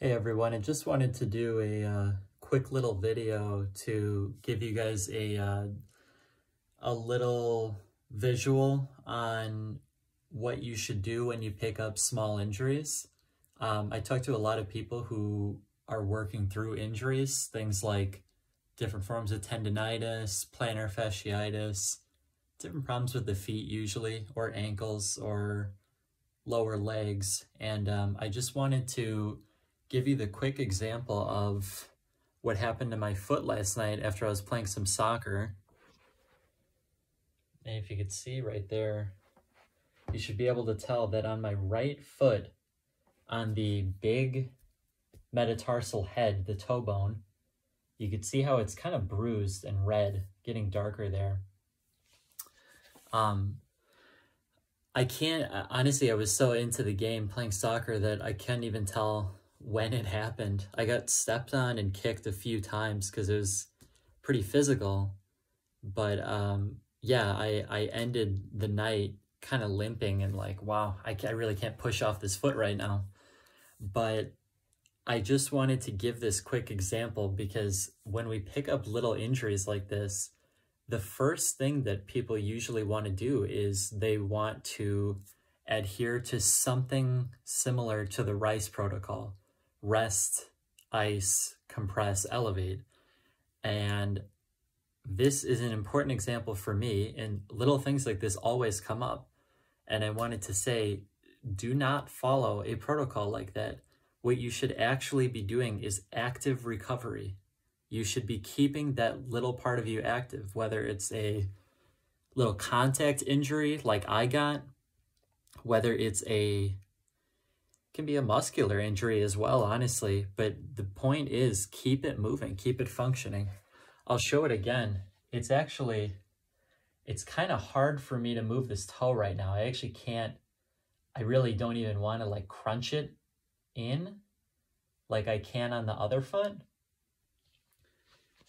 Hey everyone, I just wanted to do a uh, quick little video to give you guys a, uh, a little visual on what you should do when you pick up small injuries. Um, I talk to a lot of people who are working through injuries, things like different forms of tendonitis, plantar fasciitis, different problems with the feet usually, or ankles, or lower legs, and um, I just wanted to give you the quick example of what happened to my foot last night after I was playing some soccer. And if you could see right there, you should be able to tell that on my right foot, on the big metatarsal head, the toe bone, you could see how it's kind of bruised and red, getting darker there. Um, I can't, honestly, I was so into the game playing soccer that I can't even tell when it happened. I got stepped on and kicked a few times because it was pretty physical. But um, yeah, I, I ended the night kind of limping and like, wow, I, I really can't push off this foot right now. But I just wanted to give this quick example because when we pick up little injuries like this, the first thing that people usually want to do is they want to adhere to something similar to the RICE protocol rest, ice, compress, elevate. And this is an important example for me and little things like this always come up. And I wanted to say, do not follow a protocol like that. What you should actually be doing is active recovery. You should be keeping that little part of you active, whether it's a little contact injury like I got, whether it's a can be a muscular injury as well, honestly. But the point is keep it moving, keep it functioning. I'll show it again. It's actually, it's kind of hard for me to move this toe right now. I actually can't, I really don't even want to like crunch it in like I can on the other foot.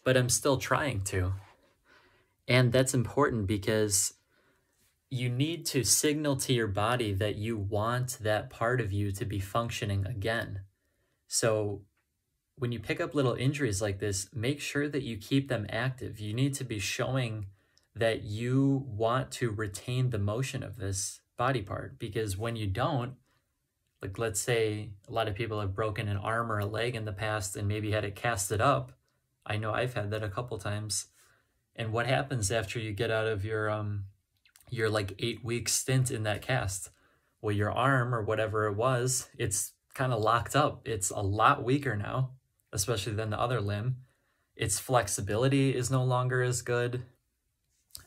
But I'm still trying to. And that's important because you need to signal to your body that you want that part of you to be functioning again. So when you pick up little injuries like this, make sure that you keep them active. You need to be showing that you want to retain the motion of this body part because when you don't, like let's say a lot of people have broken an arm or a leg in the past and maybe had it casted up. I know I've had that a couple times. And what happens after you get out of your um your like eight week stint in that cast. Well, your arm or whatever it was, it's kind of locked up. It's a lot weaker now, especially than the other limb. Its flexibility is no longer as good.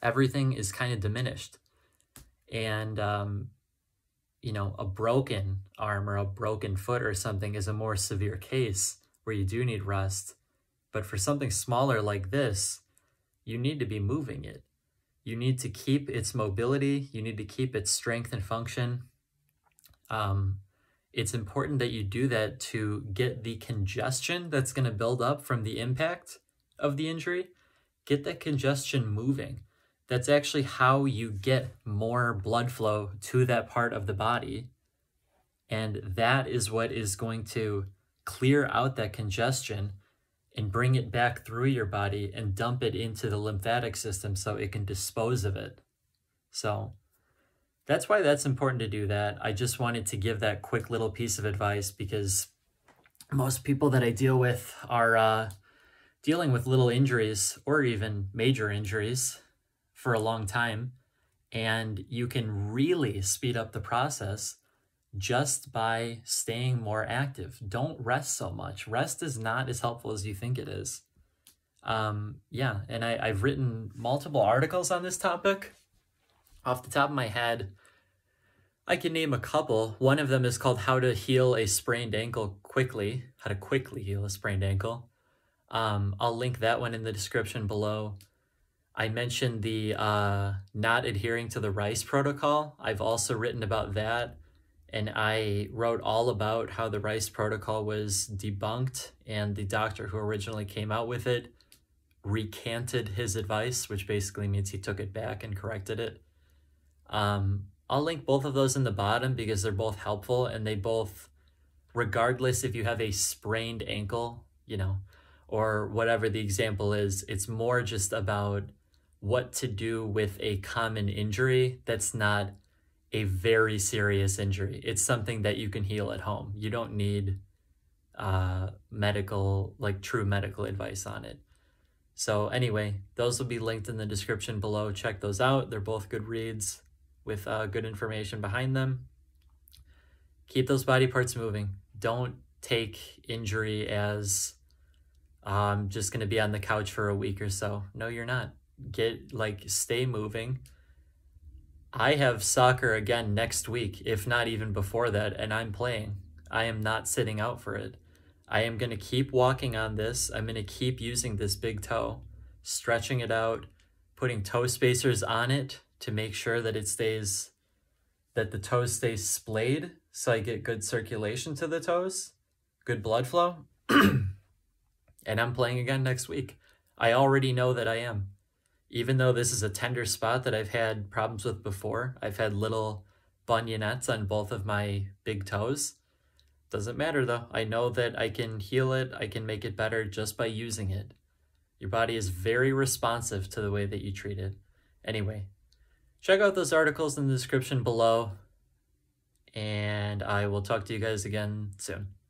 Everything is kind of diminished. And, um, you know, a broken arm or a broken foot or something is a more severe case where you do need rest. But for something smaller like this, you need to be moving it. You need to keep its mobility. You need to keep its strength and function. Um, it's important that you do that to get the congestion that's going to build up from the impact of the injury. Get that congestion moving. That's actually how you get more blood flow to that part of the body. And that is what is going to clear out that congestion and bring it back through your body and dump it into the lymphatic system so it can dispose of it. So that's why that's important to do that. I just wanted to give that quick little piece of advice because most people that I deal with are uh, dealing with little injuries or even major injuries for a long time. And you can really speed up the process just by staying more active. Don't rest so much. Rest is not as helpful as you think it is. Um, yeah, and I, I've written multiple articles on this topic. Off the top of my head, I can name a couple. One of them is called How to Heal a Sprained Ankle Quickly, How to Quickly Heal a Sprained Ankle. Um, I'll link that one in the description below. I mentioned the uh, not adhering to the RICE protocol. I've also written about that and I wrote all about how the Rice Protocol was debunked, and the doctor who originally came out with it recanted his advice, which basically means he took it back and corrected it. Um, I'll link both of those in the bottom because they're both helpful and they both, regardless if you have a sprained ankle, you know, or whatever the example is, it's more just about what to do with a common injury that's not a very serious injury. It's something that you can heal at home. You don't need uh, medical, like true medical advice on it. So, anyway, those will be linked in the description below. Check those out. They're both good reads with uh, good information behind them. Keep those body parts moving. Don't take injury as I'm um, just going to be on the couch for a week or so. No, you're not. Get like stay moving. I have soccer again next week, if not even before that, and I'm playing. I am not sitting out for it. I am going to keep walking on this. I'm going to keep using this big toe, stretching it out, putting toe spacers on it to make sure that it stays, that the toes stay splayed so I get good circulation to the toes, good blood flow. and I'm playing again next week. I already know that I am even though this is a tender spot that I've had problems with before, I've had little bunionettes on both of my big toes. Doesn't matter though. I know that I can heal it, I can make it better just by using it. Your body is very responsive to the way that you treat it. Anyway, check out those articles in the description below, and I will talk to you guys again soon.